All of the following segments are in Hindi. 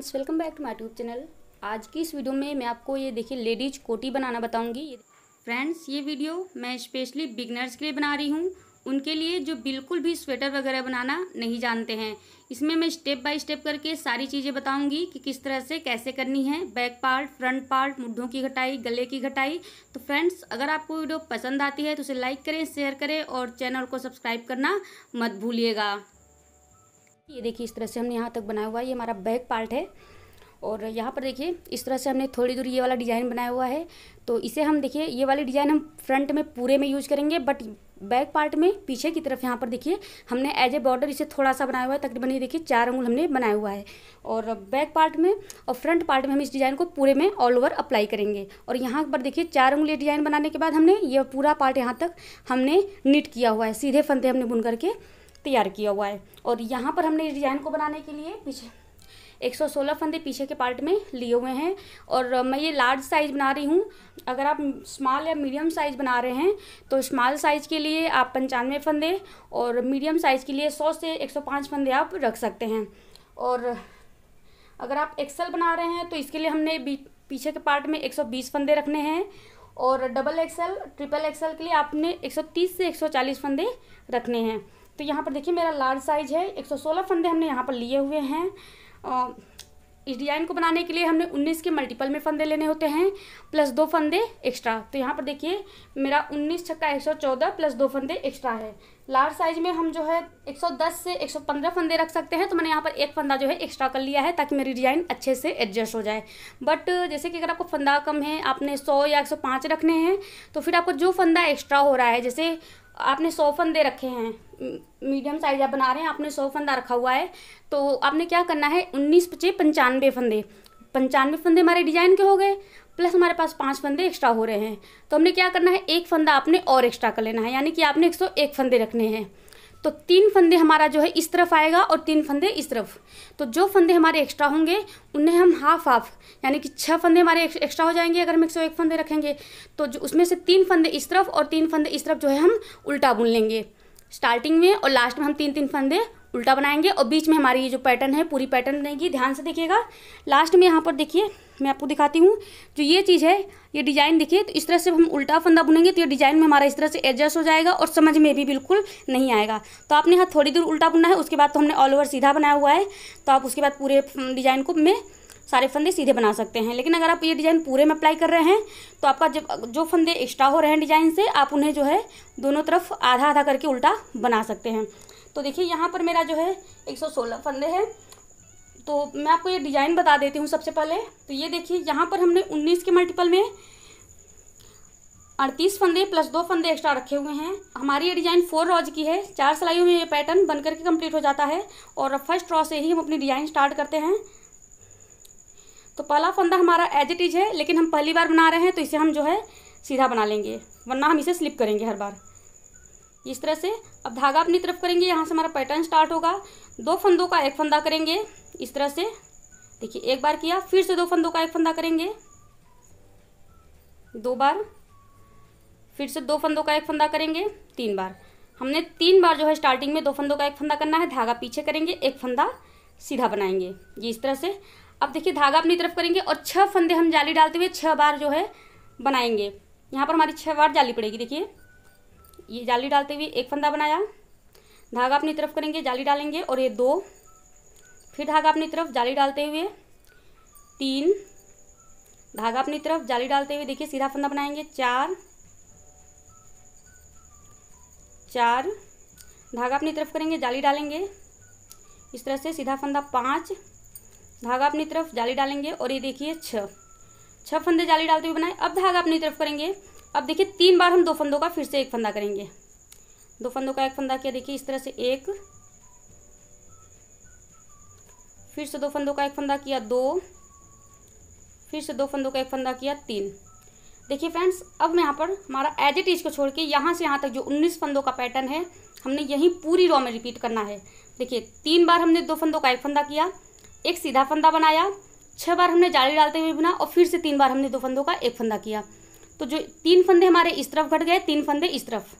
friends welcome back to my tube channel आज की इस वीडियो में मैं आपको ये देखिए लेडीज कोटी बनाना बताऊंगी फ्रेंड्स ये वीडियो मैं स्पेशली बिगनर्स के लिए बना रही हूँ उनके लिए जो बिल्कुल भी स्वेटर वगैरह बनाना नहीं जानते हैं इसमें मैं स्टेप बाय स्टेप करके सारी चीज़ें बताऊंगी कि किस तरह से कैसे करनी है बैक पार्ट फ्रंट पार्ट मुड्ढों की घटाई गले की घटाई तो फ्रेंड्स अगर आपको वीडियो पसंद आती है तो उसे लाइक करें शेयर करें और चैनल को सब्सक्राइब करना मत भूलिएगा ये देखिए इस तरह से हमने यहाँ तक बनाया हुआ है ये हमारा बैक पार्ट है और यहाँ पर देखिए इस तरह से हमने थोड़ी दूर ये वाला डिज़ाइन बनाया हुआ है तो इसे हम देखिए ये वाली डिज़ाइन हम फ्रंट में पूरे में यूज करेंगे बट बैक पार्ट में पीछे की तरफ यहाँ पर देखिए हमने एज ए बॉर्डर इसे थोड़ा सा बनाया हुआ है तकरीबन ये देखिए चार अंगुल हमने बनाया हुआ है और बैक पार्ट में और फ्रंट पार्ट में हम इस डिज़ाइन को पूरे में ऑल ओवर अप्लाई करेंगे और यहाँ पर देखिए चार अंगुल डिज़ाइन बनाने के बाद हमने ये पूरा पार्ट यहाँ तक हमने नीट किया हुआ है सीधे फंदे हमने बुन करके तैयार किया हुआ है और यहाँ पर हमने डिज़ाइन को बनाने के लिए पीछे 116 फंदे पीछे के पार्ट में लिए हुए हैं और मैं ये लार्ज साइज़ बना रही हूँ अगर आप स्मॉल या मीडियम साइज़ बना रहे हैं तो स्मॉल साइज़ के लिए आप पंचानवे फंदे और मीडियम साइज़ के लिए 100 से 105 फंदे आप रख सकते हैं और अगर आप एक्सल बना रहे हैं तो इसके लिए हमने पीछे के पार्ट में 120 फंदे रखने हैं और डबल एक्सल ट्रिपल एक्सल के लिए आपने 130 से 140 फंदे रखने हैं तो यहाँ पर देखिए मेरा लार्ज साइज है 116 फंदे हमने यहाँ पर लिए हुए हैं और इस डिज़ाइन को बनाने के लिए हमने 19 के मल्टीपल में फंदे लेने होते हैं प्लस दो फंदे एक्स्ट्रा तो यहाँ पर देखिए मेरा 19 छक्का 114 प्लस दो फंदे एक्स्ट्रा है लार्ज साइज में हम जो है 110 से 115 फंदे रख सकते हैं तो मैंने यहाँ पर एक फंदा जो है एक्स्ट्रा कर लिया है ताकि मेरी डिज़ाइन अच्छे से एडजस्ट हो जाए बट जैसे कि अगर आपको फंदा कम है आपने सौ या एक रखने हैं तो फिर आपको जो फंदा एक्स्ट्रा हो रहा है जैसे आपने सौ फंदे रखे हैं मीडियम साइज आप बना रहे हैं आपने सौ फंदा रखा हुआ है तो आपने क्या करना है उन्नीस पचे पंचानवे फंदे पंचानवे फंदे हमारे डिजाइन के हो गए प्लस हमारे पास पांच फंदे एक्स्ट्रा हो रहे हैं तो हमने क्या करना है एक फंदा आपने और एक्स्ट्रा कर लेना है यानी कि आपने एक सौ एक फंदे रखने हैं तो तीन फंदे हमारा जो है इस तरफ आएगा और तीन फंदे इस तरफ तो जो फंदे हमारे एक्स्ट्रा होंगे उन्हें हम हाफ हाफ यानी कि छः फंदे हमारे एक्स्ट्रा हो जाएंगे अगर हम एक सौ एक फंदे रखेंगे तो जो उसमें से तीन फंदे इस तरफ और तीन फंदे इस तरफ जो है हम उल्टा बुन लेंगे स्टार्टिंग में और लास्ट में हम तीन तीन फंदे उल्टा बनाएंगे और बीच में हमारी ये जो पैटर्न है पूरी पैटर्न बनेगी ध्यान से देखिएगा लास्ट में यहाँ पर देखिए मैं आपको दिखाती हूँ जो ये चीज़ है ये डिज़ाइन देखिए तो इस तरह से हम उल्टा फंदा बुनेंगे तो ये डिज़ाइन में हमारा इस तरह से एडजस्ट हो जाएगा और समझ में भी बिल्कुल नहीं आएगा तो आपने यहाँ थोड़ी दूर उल्टा बुना है उसके बाद तो हमने ऑल ओवर सीधा बनाया हुआ है तो आप उसके बाद पूरे डिज़ाइन को में सारे फंदे सीधे बना सकते हैं लेकिन अगर आप ये डिज़ाइन पूरे में अप्लाई कर रहे हैं तो आपका जब जो फंदे एक्स्ट्रा हो रहे हैं डिज़ाइन से आप उन्हें जो है दोनों तरफ आधा आधा करके उल्टा बना सकते हैं तो देखिए यहाँ पर मेरा जो है 116 फंदे हैं तो मैं आपको ये डिज़ाइन बता देती हूँ सबसे पहले तो ये देखिए यहाँ पर हमने 19 के मल्टीपल में अड़तीस फंदे प्लस दो फंदे एक्स्ट्रा रखे हुए हैं हमारी ये डिज़ाइन फोर रॉज की है चार सिलाइयों में ये पैटर्न बन करके कम्प्लीट हो जाता है और फर्स्ट रॉ से ही हम अपनी डिज़ाइन स्टार्ट करते हैं तो पहला फंदा हमारा एज इट इज है लेकिन हम पहली बार बना रहे हैं तो इसे हम जो है सीधा बना लेंगे वरना हम इसे स्लिप करेंगे हर बार इस तरह से अब धागा अपनी तरफ करेंगे यहाँ से हमारा पैटर्न स्टार्ट होगा दो फंदों का एक फंदा करेंगे इस तरह से देखिए एक बार किया फिर से दो फंदों का एक फंदा करेंगे दो बार फिर से दो फंदों का एक फंदा करेंगे तीन बार हमने तीन बार जो है स्टार्टिंग में दो फंदों का एक फंदा करना है धागा पीछे करेंगे एक फंदा सीधा बनाएंगे ये इस तरह से अब देखिए धागा अपनी तरफ करेंगे और छह फंदे हम जाली डालते हुए छह बार जो है बनाएंगे यहाँ पर हमारी छः बार जाली पड़ेगी देखिए ये जाली डालते हुए एक फंदा बनाया धागा अपनी तरफ करेंगे जाली डालेंगे और ये दो फिर धागा अपनी तरफ जाली डालते हुए तीन धागा अपनी तरफ जाली डालते हुए देखिए सीधा फंदा बनाएंगे चार चार धागा अपनी तरफ करेंगे जाली डालेंगे इस तरह से सीधा फंदा पाँच धागा अपनी तरफ जाली डालेंगे और ये देखिए छः छः फंदे जाली डालते हुए बनाए अब धागा अपनी तरफ करेंगे अब देखिए तीन बार हम दो फंदों का फिर से एक फंदा करेंगे दो फंदों का एक फंदा किया देखिए इस तरह से एक फिर से दो फंदों का एक फंदा किया दो फिर से दो फंदों का एक फंदा किया तीन देखिए फ्रेंड्स अब मैं यहाँ पर हमारा एज इट इज को छोड़ के यहाँ से यहाँ तक जो उन्नीस फंदों का पैटर्न है हमने यहीं पूरी रॉ में रिपीट करना है देखिए तीन बार हमने दो फंदों का एक फंदा किया एक सीधा फंदा बनाया छः बार हमने जाली डालते हुए बुना और फिर से तीन बार हमने दो फंदों का एक फंदा किया तो जो तीन फंदे हमारे इस तरफ घट गए तीन फंदे इस तरफ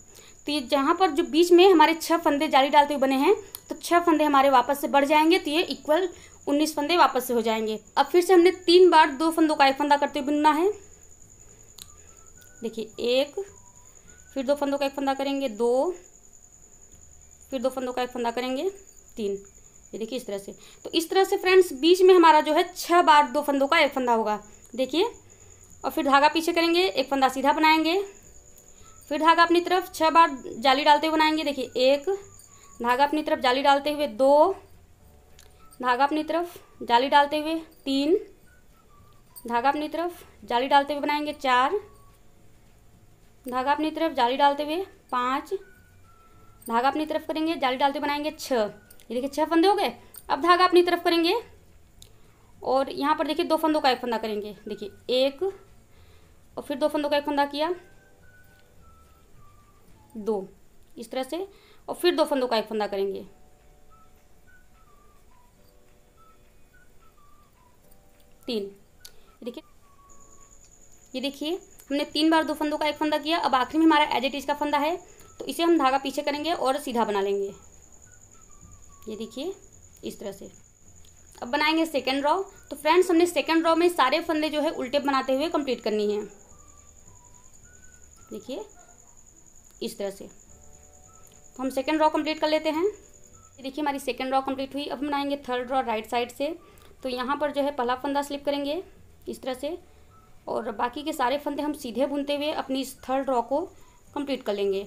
तो ये जहाँ पर जो बीच में हमारे छः फंदे जाली डालते हुए बने हैं तो छः फंदे हमारे वापस से बढ़ जाएंगे तो ये इक्वल उन्नीस फंदे वापस से हो जाएंगे अब फिर से हमने तीन बार दो फंदों का एक फंदा करते हुए बुनना है देखिए एक फिर दो फंदों का एक फंदा करेंगे दो फिर दो फंदों का एक फंदा करेंगे तीन ये देखिए इस तरह से तो इस तरह से फ्रेंड्स बीच में हमारा जो है छः बार दो फंदों का एक फंदा होगा देखिए और फिर धागा पीछे करेंगे एक फंदा सीधा बनाएंगे फिर धागा अपनी तरफ छः बार जाली डालते हुए बनाएंगे देखिए एक धागा अपनी तरफ जाली डालते हुए दो धागा अपनी तरफ जाली डालते हुए तीन धागा अपनी तरफ जाली डालते हुए बनाएंगे चार धागा अपनी तरफ जाली डालते हुए पाँच धागा अपनी तरफ करेंगे जाली डालते हुए बनाएंगे छः ये देखिए छः फंदे हो गए अब धागा अपनी तरफ करेंगे और यहाँ पर देखिए दो फंदों का एक फंदा करेंगे देखिए एक और फिर दो फंदों का एक फंदा किया दो इस तरह से और फिर दो फंदों का एक फंदा करेंगे तीन देखिए ये देखिए हमने तीन बार दो फंदों का एक फंदा किया अब आखिरी में हमारा एज इट इज का फंदा है तो इसे हम धागा पीछे करेंगे और सीधा बना लेंगे ये देखिए इस तरह से अब बनाएंगे सेकेंड रॉ तो फ्रेंड्स हमने सेकेंड रॉ में सारे फंदे जो है उल्टे बनाते हुए कंप्लीट करनी है देखिए इस तरह से तो हम सेकेंड रॉ कंप्लीट कर लेते हैं देखिए हमारी सेकेंड रॉ कंप्लीट हुई अब हम बनाएंगे थर्ड रॉ राइट साइड से तो यहाँ पर जो है पहला फंदा स्लिप करेंगे इस तरह से और बाकी के सारे फंदे हम सीधे बुनते हुए अपनी इस थर्ड रॉ को कंप्लीट कर लेंगे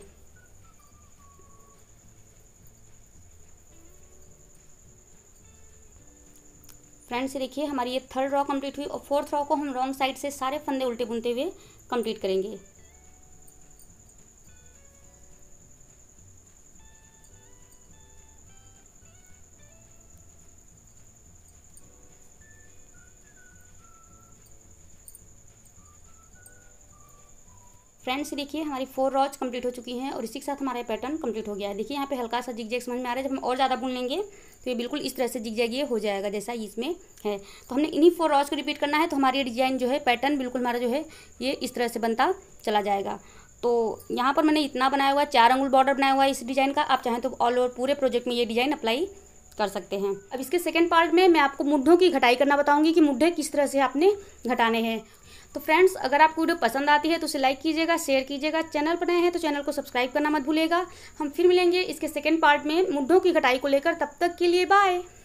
फ्रेंड्स देखिए हमारी ये थर्ड रॉ कंप्लीट हुई और फोर्थ रॉ को हम रॉन्ग साइड से सारे फंदे उल्टे बुनते हुए कंप्लीट करेंगे फ्रेंड्स देखिए हमारी फोर रॉज कंप्लीट हो चुकी हैं और इसी के साथ हमारा पैटर्न कंप्लीट हो गया है देखिए यहाँ पे हल्का सा जिग जैग समझ में आ रहा है जब हम और ज़्यादा बुन लेंगे तो ये बिल्कुल इस तरह से जिग जैग ये हो जाएगा जैसा इसमें है तो हमने इन्हीं फोर रॉज को रिपीट करना है तो हमारी डिजाइन जो है पैटर्न बिल्कुल हमारा जो है ये इस तरह से बनता चला जाएगा तो यहाँ पर मैंने इतना बनाया हुआ चार अंगुल बॉर्डर बनाया हुआ है इस डिज़ाइन का आप चाहें तो ऑल ओवर पूरे प्रोजेक्ट में ये डिज़ाइन अप्लाई कर सकते हैं अब इसके सेकेंड पार्ट में मैं आपको मुड्ढों की घटाई करना बताऊंगी कि मुड्ढे किस तरह से आपने घटाने हैं तो फ्रेंड्स अगर आपको वीडियो पसंद आती है तो उसे लाइक कीजिएगा शेयर कीजिएगा चैनल पर नए हैं तो चैनल को सब्सक्राइब करना मत भूलिएगा हम फिर मिलेंगे इसके सेकेंड पार्ट में मुड्ढों की घटाई को लेकर तब तक के लिए बाय